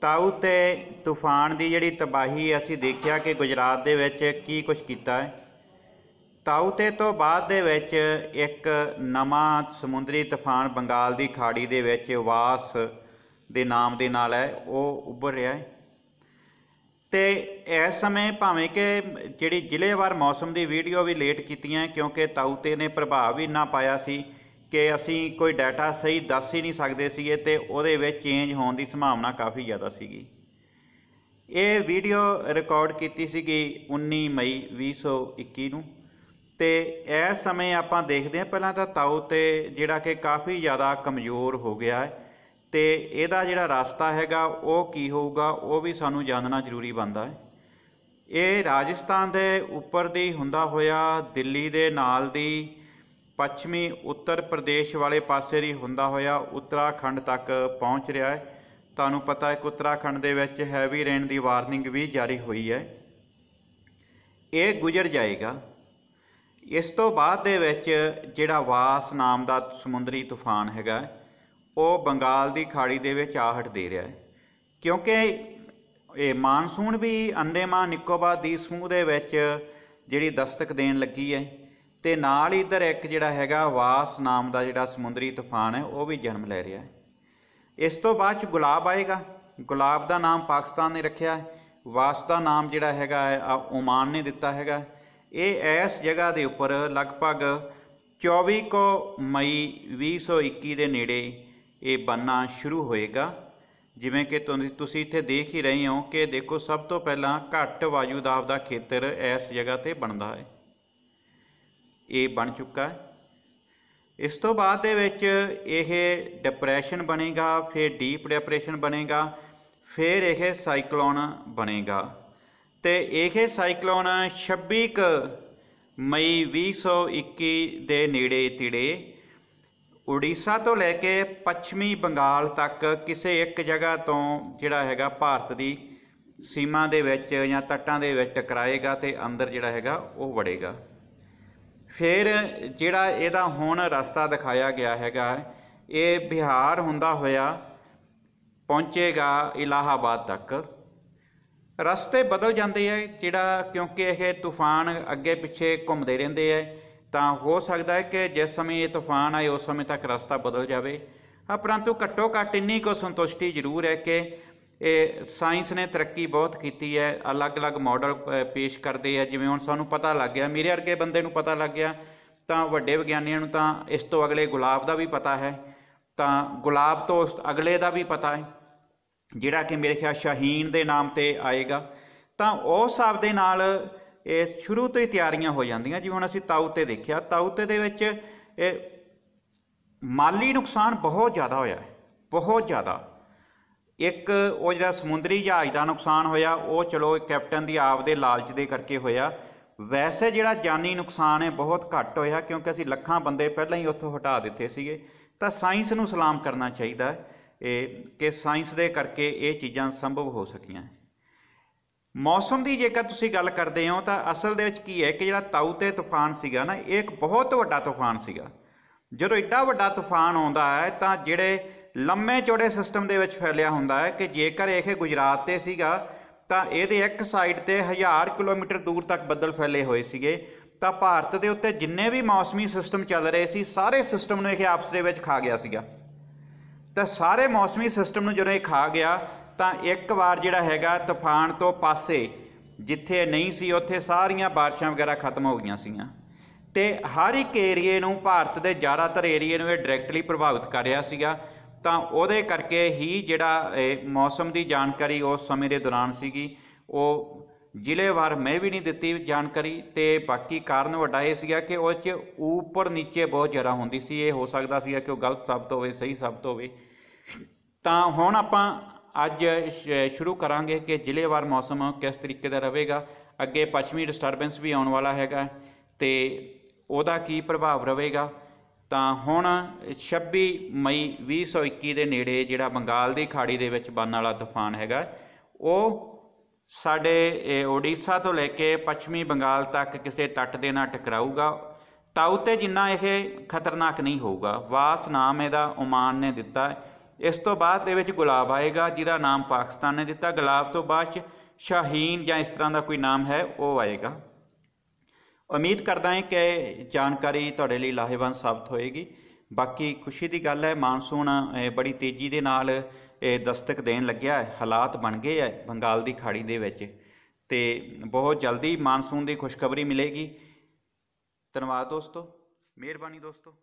ਤਾਊ ਤੇ ਤੂਫਾਨ ਦੀ ਜਿਹੜੀ ਤਬਾਹੀ ਅਸੀਂ ਦੇਖਿਆ ਕਿ ਗੁਜਰਾਤ ਦੇ ਵਿੱਚ ਕੀ ਕੁਝ ਕੀਤਾ ਹੈ ਤਾਊ ਤੇ ਤੋਂ ਬਾਅਦ ਦੇ ਵਿੱਚ ਇੱਕ ਨਵਾਂ ਸਮੁੰਦਰੀ ਤੂਫਾਨ ਬੰਗਾਲ ਦੀ ਖਾੜੀ ਦੇ ਵਿੱਚ ਵਾਸ ਦੇ ਨਾਮ ਦੇ ਨਾਲ ਹੈ ਉਹ ਉੱਭਰ ਰਿਹਾ ਹੈ ਤੇ ਇਸ ਸਮੇਂ ਭਾਵੇਂ ਕਿ ਜਿਹੜੀ ਜ਼ਿਲ੍ਹੇਵਾਰ ਮੌਸਮ ਦੀ ਵੀਡੀਓ ਵੀ ਲੇਟ ਕੀਤੀਆਂ ਕਿਉਂਕਿ ਤੇ ਨੇ ਪ੍ਰਭਾਵ ਵੀ ਨਾ ਪਾਇਆ ਸੀ ਕਿ ਅਸੀਂ ਕੋਈ ਡਾਟਾ ਸਹੀ ਦੱਸ ਹੀ ਨਹੀਂ ਸਕਦੇ ਸੀਗੇ ਤੇ ਉਹਦੇ ਵਿੱਚ ਚੇਂਜ ਹੋਣ ਦੀ ਸੰਭਾਵਨਾ ਕਾਫੀ ਜ਼ਿਆਦਾ ਸੀਗੀ ਇਹ ਵੀਡੀਓ ਰਿਕਾਰਡ ਕੀਤੀ ਸੀਗੀ 19 ਮਈ 2021 ਨੂੰ ਤੇ ਇਸ ਸਮੇਂ ਆਪਾਂ ਦੇਖਦੇ ਹਾਂ ਪਹਿਲਾਂ ਤਾਂ ਤਾਉ ਤੇ ਜਿਹੜਾ ਕਿ ਕਾਫੀ ਜ਼ਿਆਦਾ ਕਮਜ਼ੋਰ ਹੋ ਗਿਆ ਹੈ ਤੇ ਇਹਦਾ ਜਿਹੜਾ ਰਸਤਾ ਹੈਗਾ ਉਹ ਕੀ ਹੋਊਗਾ ਉਹ ਵੀ ਸਾਨੂੰ ਜਾਣਨਾ ਜ਼ਰੂਰੀ ਬੰਦਾ ਹੈ ਇਹ ਰਾਜਸਥਾਨ ਦੇ ਉੱਪਰ ਦੀ ਹੁੰਦਾ ਹੋਇਆ ਦਿੱਲੀ ਦੇ ਨਾਲ ਦੀ ਪੱਛਮੀ ਉੱਤਰ ਪ੍ਰਦੇਸ਼ ਵਾਲੇ ਪਾਸੇ ਦੀ ਹੁੰਦਾ ਹੋਇਆ ਉੱਤਰਾਖੰਡ ਤੱਕ ਪਹੁੰਚ ਰਿਹਾ ਹੈ ਤੁਹਾਨੂੰ ਪਤਾ ਹੈ ਕਿ ਉੱਤਰਾਖੰਡ ਦੇ ਵਿੱਚ ਹੈਵੀ ਰੇਨ ਦੀ ਵਾਰਨਿੰਗ ਵੀ ਜਾਰੀ ਹੋਈ ਹੈ ਇਹ ਗੁਜ਼ਰ ਜਾਏਗਾ ਇਸ ਤੋਂ ਬਾਅਦ ਦੇ ਵਿੱਚ ਜਿਹੜਾ ਵਾਸ ਨਾਮ ਦਾ ਸਮੁੰਦਰੀ ਤੂਫਾਨ ਹੈਗਾ ਉਹ ਬੰਗਾਲ ਦੀ ਖਾੜੀ ਦੇ ਵਿੱਚ ਆਹਟ ਦੇ ਰਿਹਾ ਹੈ ਕਿਉਂਕਿ ਇਹ ਮਾਨਸੂਨ ਵੀ ਅੰਡੇਮਾਨ ਨਿਕੋਬਾਰ ਦੀ ਸਮੂਹ ਦੇ ਵਿੱਚ ਜਿਹੜੀ ਦਸਤਕ ਦੇਣ ਲੱਗੀ ਹੈ ਤੇ ਨਾਲ ਹੀ ਇਧਰ ਇੱਕ ਜਿਹੜਾ ਹੈਗਾ ਵਾਸ ਨਾਮ ਦਾ ਜਿਹੜਾ ਸਮੁੰਦਰੀ ਤੂਫਾਨ ਹੈ ਉਹ ਵੀ ਜਨਮ ਲੈ ਰਿਹਾ ਹੈ ਇਸ ਤੋਂ ਬਾਅਦ ਚ ਗੁਲਾਬ ਆਏਗਾ ਗੁਲਾਬ ਦਾ ਨਾਮ ਪਾਕਿਸਤਾਨ ਨੇ ਰੱਖਿਆ ਹੈ ਵਾਸ ਦਾ ਨਾਮ ਜਿਹੜਾ ਹੈਗਾ ਹੈ ਓਮਾਨ ਨੇ ਦਿੱਤਾ ਹੈਗਾ ਇਹ ਇਸ ਜਗ੍ਹਾ ਦੇ ਉੱਪਰ ਲਗਭਗ 24 ਕੋ ਮਈ 2021 ਦੇ ਨੇੜੇ ਇਹ ਬੰਨਾ ਸ਼ੁਰੂ ਹੋਏਗਾ ਜਿਵੇਂ ਕਿ ਤੁਸੀਂ ਇੱਥੇ ਦੇਖ ਹੀ ਰਹੇ ਹੋ ਕਿ ਦੇਖੋ ਸਭ ਤੋਂ ਪਹਿਲਾਂ ਘੱਟ ਵਾਯੂ ਦਾਬ ਦਾ ਖੇਤਰ ਇਸ ਜਗ੍ਹਾ ਤੇ ਬਣਦਾ ਹੈ ਇਹ ਬਣ ਚੁੱਕਾ ਹੈ ਇਸ ਤੋਂ ਬਾਅਦ ਦੇ ਵਿੱਚ ਇਹ ਡਿਪਰੈਸ਼ਨ ਬਣੇਗਾ ਫਿਰ ਡੀਪ ਡਿਪਰੈਸ਼ਨ ਬਣੇਗਾ ਫਿਰ ਇਹ ਸਾਈਕਲੋਨ ਬਣੇਗਾ ਤੇ ਇਹ ਸਾਈਕਲੋਨ 26 ਮਈ 2021 ਦੇ ਨੇੜੇ ਤੇੜੇ ਉੜੀਸਾ ਤੋਂ ਲੈ ਕੇ ਪੱਛਮੀ ਬੰਗਾਲ ਤੱਕ ਕਿਸੇ ਇੱਕ ਜਗ੍ਹਾ ਤੋਂ ਜਿਹੜਾ ਹੈਗਾ ਭਾਰਤ ਦੀ ਸੀਮਾ ਦੇ ਵਿੱਚ ਜਾਂ ਤੱਟਾਂ ਦੇ ਵਿੱਚ ਟਕਰਾਏਗਾ ਤੇ ਅੰਦਰ ਜਿਹੜਾ ਹੈਗਾ ਉਹ ਵੜੇਗਾ ਫਿਰ ਜਿਹੜਾ ਇਹਦਾ ਹੁਣ ਰਸਤਾ ਦਿਖਾਇਆ ਗਿਆ ਹੈਗਾ ਇਹ ਬਿਹਾਰ ਹੁੰਦਾ ਹੋਇਆ ਪਹੁੰਚੇਗਾ ਇਲਾਹਾਬਾਦ ਤੱਕ ਰਸਤੇ ਬਦਲ ਜਾਂਦੇ ਆ ਜਿਹੜਾ ਕਿਉਂਕਿ ਇਹ ਤੂਫਾਨ ਅੱਗੇ ਪਿੱਛੇ ਘੁੰਮਦੇ ਰਹਿੰਦੇ ਆ ਤਾਂ ਹੋ ਸਕਦਾ ਹੈ ਕਿ ਜਿਸ ਸਮੇਂ ਇਹ ਤੂਫਾਨ ਆਏ ਉਸ ਸਮੇਂ ਤੱਕ ਰਸਤਾ ਬਦਲ ਜਾਵੇ ਆ ਪਰੰਤੂ ਘੱਟੋ ਘੱਟ ਇੰਨੀ ਕੋ ਸੰਤੁਸ਼ਟੀ ਜ਼ਰੂਰ ਹੈ ਕਿ ਇਹ ਸਾਇੰਸ ਨੇ ਤਰੱਕੀ ਬਹੁਤ ਕੀਤੀ ਹੈ ਅਲੱਗ-ਅਲੱਗ ਮਾਡਲ ਪੇਸ਼ ਕਰਦੇ ਆ ਜਿਵੇਂ ਹੁਣ ਸਾਨੂੰ ਪਤਾ ਲੱਗ ਗਿਆ ਮੇਰੇ ਵਰਗੇ ਬੰਦੇ ਨੂੰ ਪਤਾ ਲੱਗ ਗਿਆ ਤਾਂ ਵੱਡੇ ਵਿਗਿਆਨੀਆਂ ਨੂੰ ਤਾਂ ਇਸ ਤੋਂ ਅਗਲੇ ਗੁਲਾਬ ਦਾ ਵੀ ਪਤਾ ਹੈ ਤਾਂ ਗੁਲਾਬ ਤੋਂ ਉਸ ਅਗਲੇ ਦਾ ਵੀ ਪਤਾ ਹੈ ਜਿਹੜਾ ਕਿ ਮੇਰੇ ਖਿਆਲ ਸ਼ਾਹੀਨ ਦੇ ਨਾਮ ਤੇ ਆਏਗਾ ਤਾਂ ਉਹ ਸਾਬ ਦੇ ਨਾਲ ਇਹ ਸ਼ੁਰੂ ਤੋਂ ਹੀ ਤਿਆਰੀਆਂ ਹੋ ਜਾਂਦੀਆਂ ਜਿਵੇਂ ਹੁਣ ਅਸੀਂ ਤਾਊ ਤੇ ਦੇਖਿਆ ਤਾਊ ਤੇ ਦੇ ਵਿੱਚ ਇਹ ਮਾਲੀ ਨੁਕਸਾਨ ਬਹੁਤ ਜ਼ਿਆਦਾ ਹੋਇਆ ਹੈ ਬਹੁਤ ਜ਼ਿਆਦਾ ਇੱਕ ਉਹ ਜਿਹੜਾ ਸਮੁੰਦਰੀ ਜਹਾਜ਼ ਦਾ ਨੁਕਸਾਨ ਹੋਇਆ ਉਹ ਚਲੋ ਕੈਪਟਨ ਦੀ ਆਪ ਦੇ ਲਾਲਚ ਦੇ ਕਰਕੇ ਹੋਇਆ ਵੈਸੇ ਜਿਹੜਾ ਜਾਨੀ ਨੁਕਸਾਨ ਹੈ ਬਹੁਤ ਘੱਟ ਹੋਇਆ ਕਿਉਂਕਿ ਅਸੀਂ ਲੱਖਾਂ ਬੰਦੇ ਪਹਿਲਾਂ ਹੀ ਉੱਥੋਂ ਹਟਾ ਦਿੱਤੇ ਸੀਗੇ ਤਾਂ ਸਾਇੰਸ ਨੂੰ ਸਲਾਮ ਕਰਨਾ ਚਾਹੀਦਾ ਇਹ ਕਿ ਸਾਇੰਸ ਦੇ ਕਰਕੇ ਇਹ ਚੀਜ਼ਾਂ ਸੰਭਵ ਹੋ ਸਕੀਆਂ ਮੌਸਮ ਦੀ ਜੇਕਰ ਤੁਸੀਂ ਗੱਲ ਕਰਦੇ ਹੋ ਤਾਂ ਅਸਲ ਦੇ ਵਿੱਚ ਕੀ ਹੈ ਕਿ ਜਿਹੜਾ ਤਾਊ ਤੇ ਤੂਫਾਨ ਸੀਗਾ ਨਾ ਇਹ ਇੱਕ ਬਹੁਤ ਵੱਡਾ ਤੂਫਾਨ ਸੀਗਾ ਜਦੋਂ ਇੱਡਾ ਵੱਡਾ ਤੂਫਾਨ ਆਉਂਦਾ ਹੈ ਤਾਂ ਜਿਹੜੇ ਲੰਮੇ ਚੌੜੇ ਸਿਸਟਮ ਦੇ ਵਿੱਚ ਫੈਲਿਆ ਹੁੰਦਾ ਹੈ ਕਿ ਜੇਕਰ ਇਹ ਗੁਜਰਾਤ ਤੇ ਸੀਗਾ ਤਾਂ ਇਹਦੇ ਇੱਕ ਸਾਈਡ ਤੇ ਹਜ਼ਾਰ ਕਿਲੋਮੀਟਰ ਦੂਰ ਤੱਕ ਬੱਦਲ ਫੈਲੇ ਹੋਏ ਸੀਗੇ ਤਾਂ ਭਾਰਤ ਦੇ ਉੱਤੇ ਜਿੰਨੇ ਵੀ ਮੌਸਮੀ ਸਿਸਟਮ ਚੱਲ ਰਹੇ ਸੀ ਸਾਰੇ ਸਿਸਟਮ ਨੂੰ ਇਹ ਆਪਸ ਦੇ ਵਿੱਚ ਖਾ ਗਿਆ ਸੀਗਾ ਤਾਂ ਸਾਰੇ ਮੌਸਮੀ ਸਿਸਟਮ ਨੂੰ ਜਦੋਂ ਇਹ ਖਾ ਗਿਆ ਤਾਂ ਇੱਕ ਵਾਰ ਜਿਹੜਾ ਹੈਗਾ ਤੂਫਾਨ ਤੋਂ ਪਾਸੇ ਜਿੱਥੇ ਨਹੀਂ ਸੀ ਉੱਥੇ ਸਾਰੀਆਂ ਬਾਰਿਸ਼ਾਂ ਵਗੈਰਾ ਖਤਮ ਹੋ ਗਈਆਂ ਸੀਗੀਆਂ ਤੇ ਹਰ ਇੱਕ ਏਰੀਏ ਨੂੰ ਭਾਰਤ ਦੇ ਜ਼ਿਆਦਾਤਰ ਏਰੀਏ ਨੂੰ ਇਹ ਡਾਇਰੈਕਟਲੀ ਪ੍ਰਭਾਵਿਤ ਕਰ ਰਿਹਾ ਸੀਗਾ ਤਾਂ ਉਹਦੇ ਕਰਕੇ ਹੀ ਜਿਹੜਾ ਮੌਸਮ ਦੀ ਜਾਣਕਾਰੀ ਉਸ ਸਮੇਂ ਦੇ ਦੌਰਾਨ ਸੀਗੀ ਉਹ ਜ਼ਿਲ੍ਹੇਵਾਰ ਮੈਂ ਵੀ ਨਹੀਂ ਦਿੱਤੀ ਜਾਣਕਾਰੀ ਤੇ ਬਾਕੀ ਕਾਰਨ ਵੱਡਾ ਇਹ ਸੀਗਾ ਕਿ ਉਹ 'ਚ ਉੱਪਰ ਨੀਚੇ ਬਹੁਤ ਜ਼ਿਆਦਾ ਹੁੰਦੀ ਸੀ ਇਹ ਹੋ ਸਕਦਾ ਸੀਗਾ ਕਿ ਉਹ ਗਲਤ ਸਬਤ ਹੋਵੇ ਸਹੀ ਸਬਤ ਹੋਵੇ ਤਾਂ ਹੁਣ ਆਪਾਂ ਅੱਜ ਸ਼ੁਰੂ ਕਰਾਂਗੇ ਕਿ ਜ਼ਿਲ੍ਹੇਵਾਰ ਮੌਸਮ ਕਿਸ ਤਰੀਕੇ ਦਾ ਰਹੇਗਾ ਅੱਗੇ ਪੱਛਮੀ ਡਿਸਟਰਬੈਂਸ ਵੀ ਆਉਣ ਵਾਲਾ ਹੈਗਾ ਤੇ ਉਹਦਾ ਕੀ ਪ੍ਰਭਾਵ ਰਹੇਗਾ ਤਾਂ ਹੁਣ 26 ਮਈ 2021 ਦੇ ਨੇੜੇ ਜਿਹੜਾ ਬੰਗਾਲ ਦੀ ਖਾੜੀ ਦੇ ਵਿੱਚ ਬਣਨ ਵਾਲਾ ਤੂਫਾਨ ਹੈਗਾ ਉਹ ਸਾਡੇ ਓਡੀਸ਼ਾ ਤੋਂ ਲੈ ਕੇ ਪੱਛਮੀ ਬੰਗਾਲ ਤੱਕ ਕਿਸੇ ਤੱਟ ਦੇ ਨਾਲ ਟਕਰਾਊਗਾ ਤਾਂ ਉਤੇ ਜਿੰਨਾ ਇਹ ਖਤਰਨਾਕ ਨਹੀਂ ਹੋਊਗਾ ਵਾਸ ਨਾਮ ਇਹਦਾ ਓਮਾਨ ਨੇ ਦਿੱਤਾ ਇਸ ਤੋਂ ਬਾਅਦ ਦੇ ਵਿੱਚ ਗੁਲਾਬ ਆਏਗਾ ਜਿਹਦਾ ਨਾਮ ਪਾਕਿਸਤਾਨ ਨੇ ਦਿੱਤਾ ਗੁਲਾਬ ਤੋਂ ਬਾਅਦ ਸ਼ਾਹੀਨ ਜਾਂ ਇਸ ਤਰ੍ਹਾਂ ਦਾ ਕੋਈ ਨਾਮ ਹੈ ਉਹ ਆਏਗਾ ਉਮੀਦ ਕਰਦਾ ਹਾਂ ਕਿ ਜਾਣਕਾਰੀ ਤੁਹਾਡੇ ਲਈ ਲਾਹੇਵੰਦ ਸਾਬਤ ਹੋਏਗੀ ਬਾਕੀ ਖੁਸ਼ੀ ਦੀ ਗੱਲ ਹੈ ਮਾਨਸੂਨ ਬੜੀ ਤੇਜ਼ੀ ਦੇ ਨਾਲ ਇਹ ਦਸਤਕ ਦੇਣ ਲੱਗਿਆ ਹੈ ਹਾਲਾਤ ਬਣ ਗਏ ਹੈ ਬੰਗਾਲ ਦੀ ਖਾੜੀ ਦੇ ਵਿੱਚ ਤੇ ਬਹੁਤ ਜਲਦੀ ਮਾਨਸੂਨ ਦੀ ਖੁਸ਼ਖਬਰੀ ਮਿਲੇਗੀ ਧੰਨਵਾਦ ਦੋਸਤੋ ਮਿਹਰਬਾਨੀ ਦੋਸਤੋ